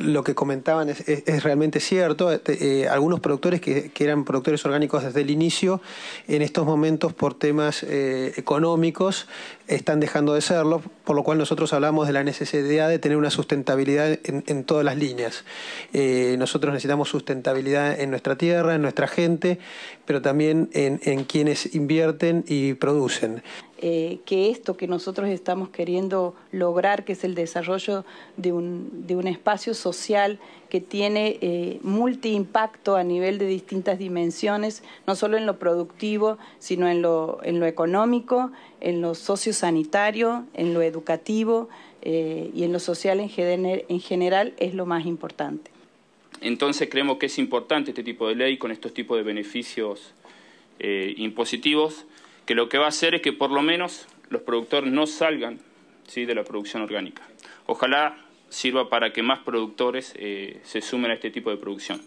lo que comentaban es, realmente cierto. Este, eh, algunos productores que, eran productores orgánicos desde el inicio, en estos momentos por temas eh, económicos, están dejando de serlo, por lo cual nosotros hablamos de la necesidad de tener una sustentabilidad en, todas las líneas. Eh, nosotros necesitamos sustentabilidad en nuestra tierra, en nuestra gente, pero también en quienes invierten y producen. Eh, que esto que nosotros estamos queriendo lograr, que es el desarrollo de un, de un espacio social que tiene eh, multiimpacto a nivel de distintas dimensiones, no solo en lo productivo, sino en lo, económico, en lo sociosanitario, en lo educativo eh, y en lo social en, general, es lo más importante. Entonces creemos que es importante este tipo de ley con estos tipos de beneficios impositivos que lo que va a hacer es que por lo menos los productores no salgan ¿sí? de la producción orgánica. Ojalá sirva para que más productores eh, se sumen a este tipo de producción.